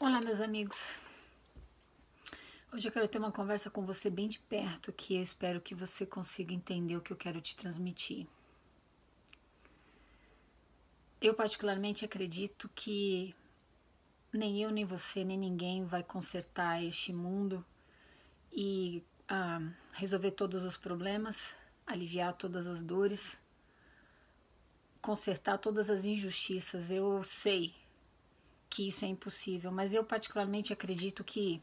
Olá, meus amigos. Hoje eu quero ter uma conversa com você bem de perto que eu espero que você consiga entender o que eu quero te transmitir. Eu, particularmente, acredito que nem eu, nem você, nem ninguém vai consertar este mundo e ah, resolver todos os problemas, aliviar todas as dores, consertar todas as injustiças. Eu sei que isso é impossível, mas eu particularmente acredito que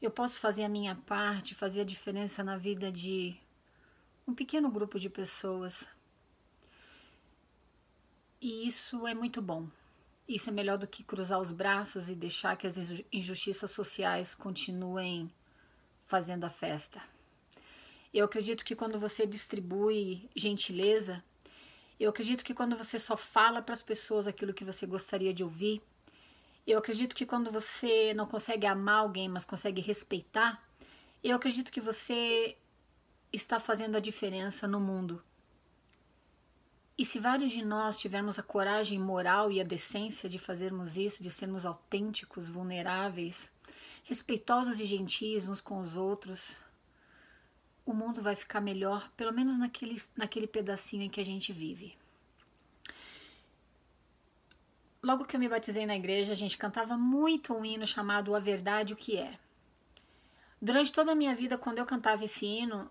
eu posso fazer a minha parte, fazer a diferença na vida de um pequeno grupo de pessoas. E isso é muito bom. Isso é melhor do que cruzar os braços e deixar que as injustiças sociais continuem fazendo a festa. Eu acredito que quando você distribui gentileza, eu acredito que quando você só fala para as pessoas aquilo que você gostaria de ouvir, eu acredito que quando você não consegue amar alguém, mas consegue respeitar, eu acredito que você está fazendo a diferença no mundo. E se vários de nós tivermos a coragem moral e a decência de fazermos isso, de sermos autênticos, vulneráveis, respeitosos e gentis uns com os outros, o mundo vai ficar melhor, pelo menos naquele, naquele pedacinho em que a gente vive logo que eu me batizei na igreja, a gente cantava muito um hino chamado A Verdade o que é. Durante toda a minha vida, quando eu cantava esse hino,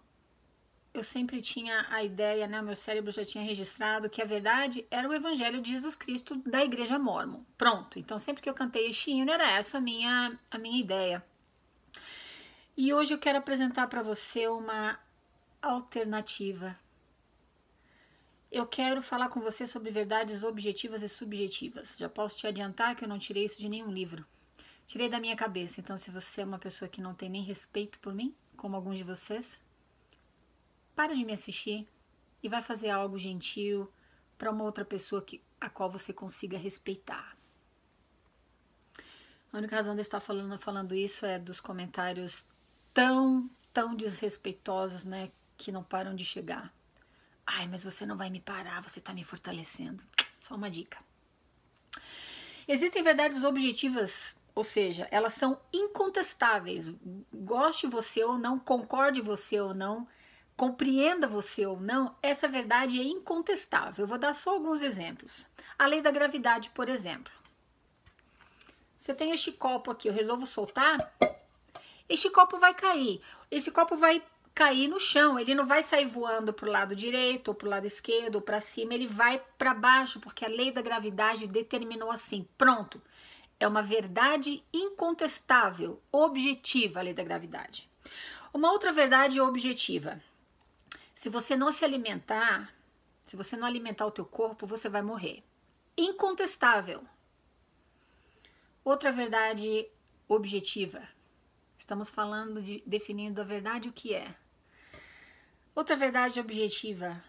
eu sempre tinha a ideia, né, meu cérebro já tinha registrado que a verdade era o evangelho de Jesus Cristo da igreja mormon. Pronto. Então sempre que eu cantei este hino era essa a minha a minha ideia. E hoje eu quero apresentar para você uma alternativa eu quero falar com você sobre verdades objetivas e subjetivas. Já posso te adiantar que eu não tirei isso de nenhum livro. Tirei da minha cabeça. Então, se você é uma pessoa que não tem nem respeito por mim, como alguns de vocês, para de me assistir e vai fazer algo gentil para uma outra pessoa que, a qual você consiga respeitar. A única razão de eu estar falando, falando isso é dos comentários tão, tão desrespeitosos, né, que não param de chegar. Ai, mas você não vai me parar, você está me fortalecendo. Só uma dica. Existem verdades objetivas, ou seja, elas são incontestáveis. Goste você ou não, concorde você ou não, compreenda você ou não, essa verdade é incontestável. Eu vou dar só alguns exemplos. A lei da gravidade, por exemplo. Se eu tenho este copo aqui, eu resolvo soltar, este copo vai cair. Esse copo vai cair no chão. Ele não vai sair voando para o lado direito, ou para o lado esquerdo, ou para cima. Ele vai para baixo, porque a lei da gravidade determinou assim. Pronto. É uma verdade incontestável, objetiva a lei da gravidade. Uma outra verdade objetiva. Se você não se alimentar, se você não alimentar o teu corpo, você vai morrer. Incontestável. Outra verdade objetiva. Estamos falando de definindo a verdade o que é. Outra verdade objetiva: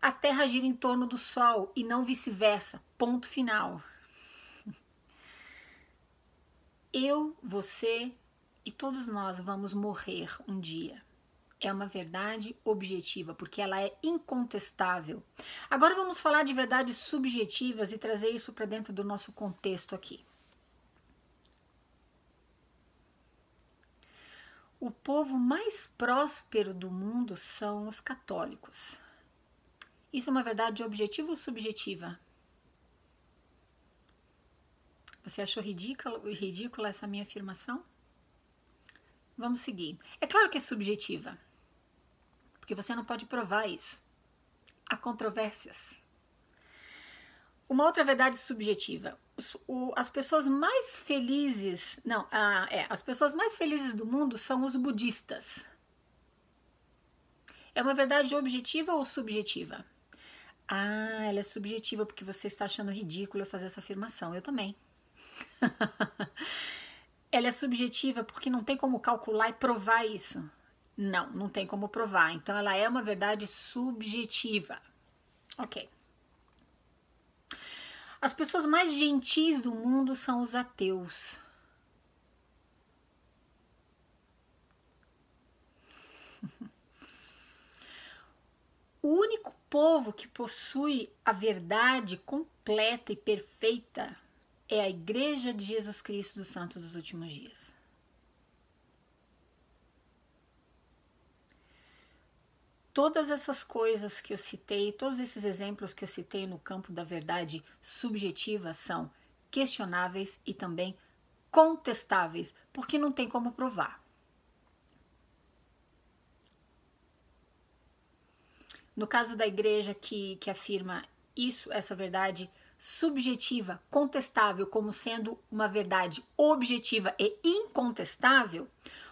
a Terra gira em torno do Sol e não vice-versa. Ponto final. Eu, você e todos nós vamos morrer um dia. É uma verdade objetiva, porque ela é incontestável. Agora vamos falar de verdades subjetivas e trazer isso para dentro do nosso contexto aqui. o povo mais próspero do mundo são os católicos. Isso é uma verdade objetiva ou subjetiva? Você achou ridícula, ridícula essa minha afirmação? Vamos seguir. É claro que é subjetiva, porque você não pode provar isso. Há controvérsias. Uma outra verdade subjetiva. as pessoas mais felizes, não, ah, é, as pessoas mais felizes do mundo são os budistas. É uma verdade objetiva ou subjetiva? Ah, ela é subjetiva porque você está achando ridículo eu fazer essa afirmação. Eu também. ela é subjetiva porque não tem como calcular e provar isso. Não, não tem como provar. Então ela é uma verdade subjetiva. Ok. As pessoas mais gentis do mundo são os ateus. O único povo que possui a verdade completa e perfeita é a Igreja de Jesus Cristo dos Santos dos Últimos Dias. todas essas coisas que eu citei, todos esses exemplos que eu citei no campo da verdade subjetiva são questionáveis e também contestáveis, porque não tem como provar. No caso da igreja que, que afirma isso, essa verdade subjetiva, contestável, como sendo uma verdade objetiva e incontestável,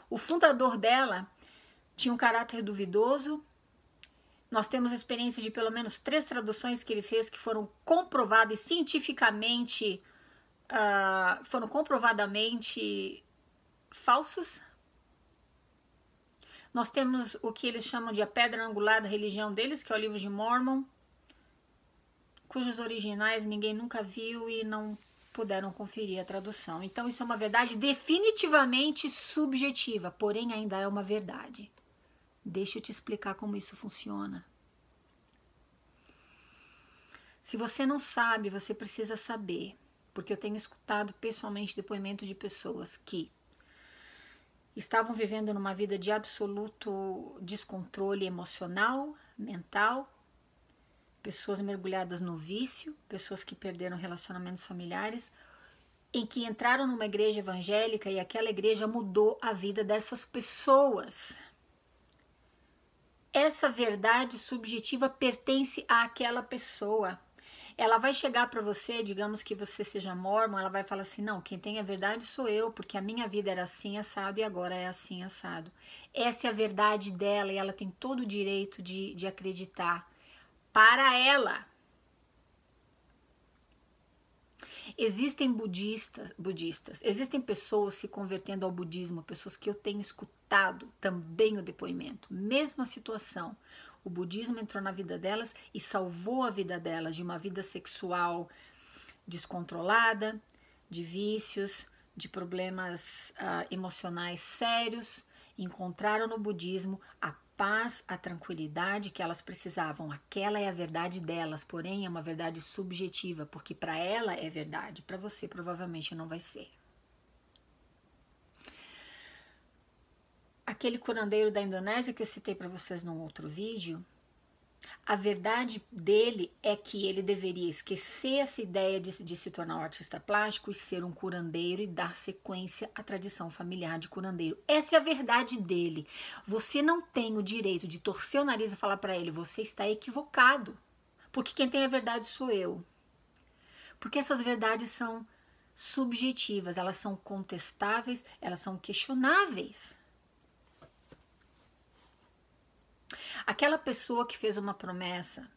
o fundador dela tinha um caráter duvidoso, nós temos experiência de pelo menos três traduções que ele fez que foram comprovadas cientificamente, uh, foram comprovadamente falsas. Nós temos o que eles chamam de a pedra angular da religião deles, que é o livro de Mormon, cujos originais ninguém nunca viu e não puderam conferir a tradução. Então, isso é uma verdade definitivamente subjetiva, porém ainda é uma verdade. Deixa eu te explicar como isso funciona. Se você não sabe, você precisa saber, porque eu tenho escutado pessoalmente depoimentos de pessoas que estavam vivendo numa vida de absoluto descontrole emocional, mental, pessoas mergulhadas no vício, pessoas que perderam relacionamentos familiares, em que entraram numa igreja evangélica e aquela igreja mudou a vida dessas pessoas essa verdade subjetiva pertence àquela pessoa. Ela vai chegar para você, digamos que você seja mormon, ela vai falar assim: não, quem tem a verdade sou eu, porque a minha vida era assim assado e agora é assim assado. Essa é a verdade dela e ela tem todo o direito de, de acreditar. Para ela, Existem budistas, budistas, existem pessoas se convertendo ao budismo, pessoas que eu tenho escutado também o depoimento. Mesma situação. O budismo entrou na vida delas e salvou a vida delas de uma vida sexual descontrolada, de vícios, de problemas uh, emocionais sérios. Encontraram no budismo a paz, a tranquilidade que elas precisavam. Aquela é a verdade delas, porém é uma verdade subjetiva, porque para ela é verdade, para você provavelmente não vai ser. Aquele curandeiro da Indonésia que eu citei para vocês num outro vídeo, a verdade dele é que ele deveria esquecer essa ideia de, de, se tornar um artista plástico e ser um curandeiro e dar sequência à tradição familiar de curandeiro. Essa é a verdade dele. Você não tem o direito de torcer o nariz e falar para ele: você está equivocado. Porque quem tem a verdade sou eu. Porque essas verdades são subjetivas, elas são contestáveis, elas são questionáveis. Aquela pessoa que fez uma promessa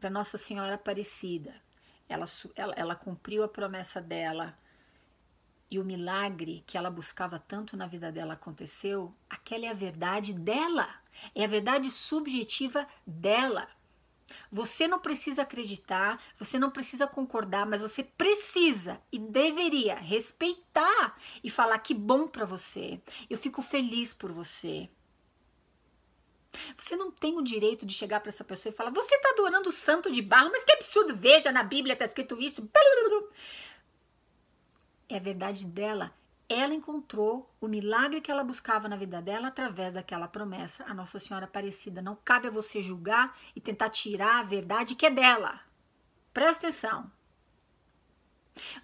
para Nossa Senhora Aparecida, ela, ela, ela cumpriu a promessa dela e o milagre que ela buscava tanto na vida dela aconteceu, aquela é a verdade dela, é a verdade subjetiva dela. Você não precisa acreditar, você não precisa concordar, mas você precisa e deveria respeitar e falar que bom para você. Eu fico feliz por você. Você não tem o direito de chegar para essa pessoa e falar: você está adorando o santo de barro, mas que absurdo, veja, na Bíblia está escrito isso. É a verdade dela. Ela encontrou o milagre que ela buscava na vida dela através daquela promessa, a Nossa Senhora Aparecida. Não cabe a você julgar e tentar tirar a verdade que é dela. Presta atenção.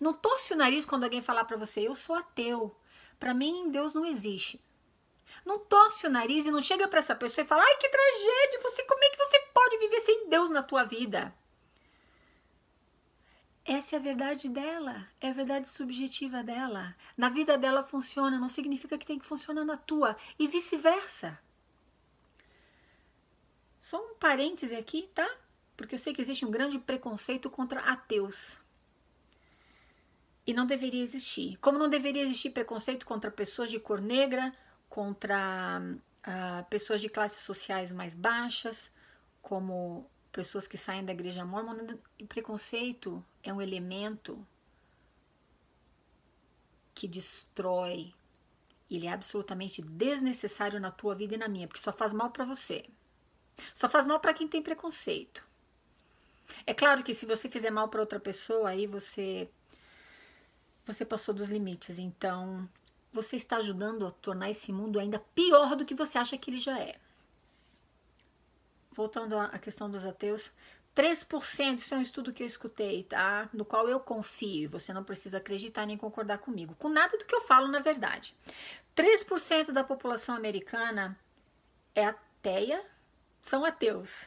Não torce o nariz quando alguém falar para você: eu sou ateu. Para mim, Deus não existe não torce o nariz e não chega para essa pessoa e fala: "Ai, que tragédia, você como é que você pode viver sem Deus na tua vida?" Essa é a verdade dela, é a verdade subjetiva dela. Na vida dela funciona, não significa que tem que funcionar na tua e vice-versa. Só um parêntese aqui, tá? Porque eu sei que existe um grande preconceito contra ateus. E não deveria existir. Como não deveria existir preconceito contra pessoas de cor negra, contra ah, pessoas de classes sociais mais baixas, como pessoas que saem da igreja mormona. E preconceito é um elemento que destrói. Ele é absolutamente desnecessário na tua vida e na minha, porque só faz mal para você. Só faz mal para quem tem preconceito. É claro que se você fizer mal para outra pessoa, aí você você passou dos limites. Então, você está ajudando a tornar esse mundo ainda pior do que você acha que ele já é. Voltando à questão dos ateus, 3%, isso é um estudo que eu escutei, tá? No qual eu confio, você não precisa acreditar nem concordar comigo, com nada do que eu falo, na verdade. 3% da população americana é ateia, são ateus.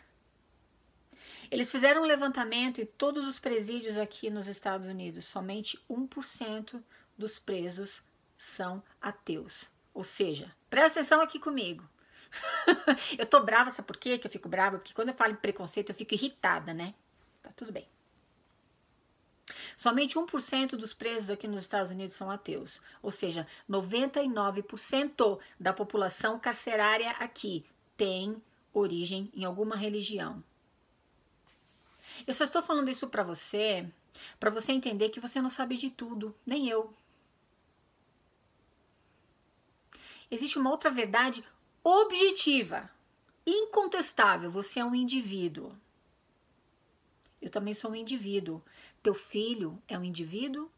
Eles fizeram um levantamento em todos os presídios aqui nos Estados Unidos, somente 1% dos presos são ateus. Ou seja, presta atenção aqui comigo. eu tô brava, sabe por quê que eu fico brava? Porque quando eu falo em preconceito, eu fico irritada, né? Tá tudo bem. Somente 1% dos presos aqui nos Estados Unidos são ateus, ou seja, 99% da população carcerária aqui tem origem em alguma religião. Eu só estou falando isso para você, para você entender que você não sabe de tudo, nem eu. existe uma outra verdade objetiva, incontestável. Você é um indivíduo. Eu também sou um indivíduo. Teu filho é um indivíduo.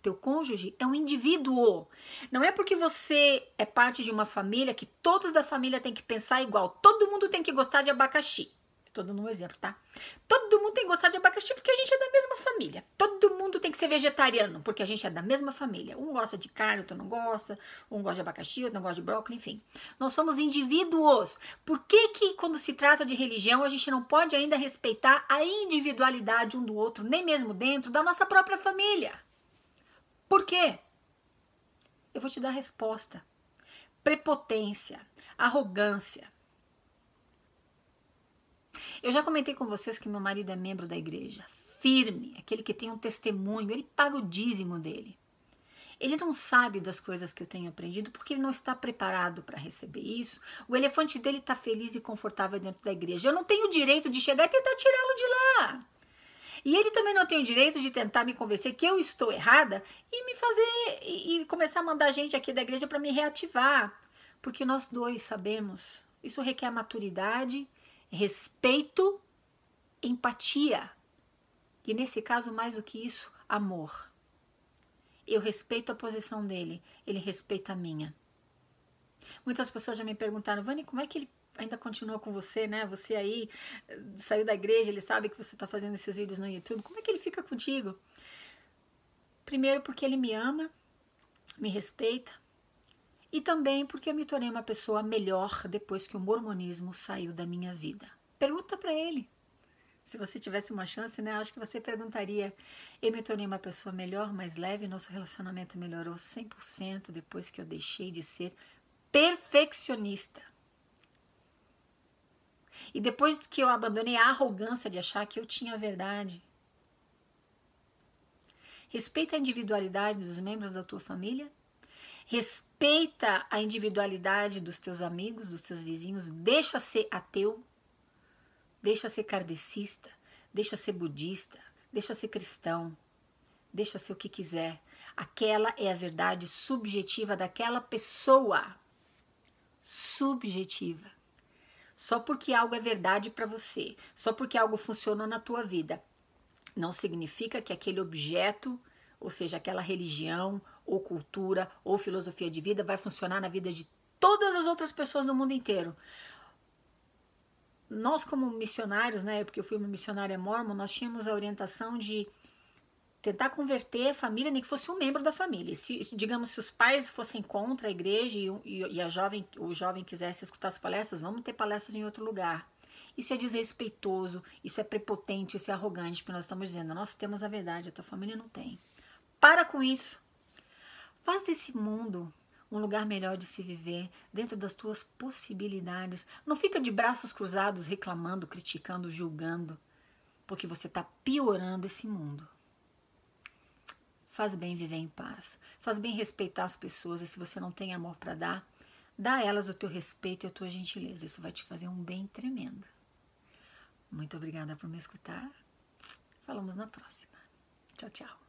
Teu cônjuge é um indivíduo. Não é porque você é parte de uma família que todos da família têm que pensar igual. Todo mundo tem que gostar de abacaxi. Tô dando um exemplo, tá? Todo mundo tem que gostar de abacaxi porque a gente é da mesma família. Todo mundo tem que ser vegetariano porque a gente é da mesma família. Um gosta de carne, outro não gosta. Um gosta de abacaxi, outro não gosta de brócolis, enfim. Nós somos indivíduos. Por que que quando se trata de religião a gente não pode ainda respeitar a individualidade um do outro, nem mesmo dentro da nossa própria família? Por quê? Eu vou te dar a resposta. Prepotência, arrogância, eu já comentei com vocês que meu marido é membro da igreja, firme, aquele que tem um testemunho, ele paga o dízimo dele. Ele não sabe das coisas que eu tenho aprendido porque ele não está preparado para receber isso. O elefante dele está feliz e confortável dentro da igreja. Eu não tenho o direito de chegar e tentar tirá-lo de lá. E ele também não tem o direito de tentar me convencer que eu estou errada e me fazer e, e começar a mandar gente aqui da igreja para me reativar, porque nós dois sabemos. Isso requer maturidade respeito, empatia. E nesse caso, mais do que isso, amor. Eu respeito a posição dele, ele respeita a minha. Muitas pessoas já me perguntaram, Vani, como é que ele ainda continua com você, né? Você aí eh, saiu da igreja, ele sabe que você está fazendo esses vídeos no YouTube. Como é que ele fica contigo? Primeiro, porque ele me ama, me respeita, e também porque eu me tornei uma pessoa melhor depois que o mormonismo saiu da minha vida. Pergunta para ele. Se você tivesse uma chance, né? Acho que você perguntaria: eu me tornei uma pessoa melhor, mais leve, nosso relacionamento melhorou 100% depois que eu deixei de ser perfeccionista. E depois que eu abandonei a arrogância de achar que eu tinha a verdade. Respeita a individualidade dos membros da tua família respeita a individualidade dos teus amigos, dos teus vizinhos, deixa ser ateu, deixa ser kardecista, deixa ser budista, deixa ser cristão, deixa ser o que quiser. Aquela é a verdade subjetiva daquela pessoa. Subjetiva. Só porque algo é verdade para você, só porque algo funcionou na tua vida, não significa que aquele objeto, ou seja, aquela religião, ou cultura, ou filosofia de vida, vai funcionar na vida de todas as outras pessoas no mundo inteiro. Nós, como missionários, né, porque eu fui uma missionária mormon, nós tínhamos a orientação de tentar converter a família, nem que fosse um membro da família. Se, digamos, se os pais fossem contra a igreja e, e, e a jovem, o jovem quisesse escutar as palestras, vamos ter palestras em outro lugar. Isso é desrespeitoso, isso é prepotente, isso é arrogante, porque nós estamos dizendo, nós temos a verdade, a tua família não tem. Para com isso. Faz desse mundo um lugar melhor de se viver, dentro das tuas possibilidades. Não fica de braços cruzados reclamando, criticando, julgando, porque você está piorando esse mundo. Faz bem viver em paz. Faz bem respeitar as pessoas. E se você não tem amor para dar, dá a elas o teu respeito e a tua gentileza. Isso vai te fazer um bem tremendo. Muito obrigada por me escutar. Falamos na próxima. Tchau, tchau.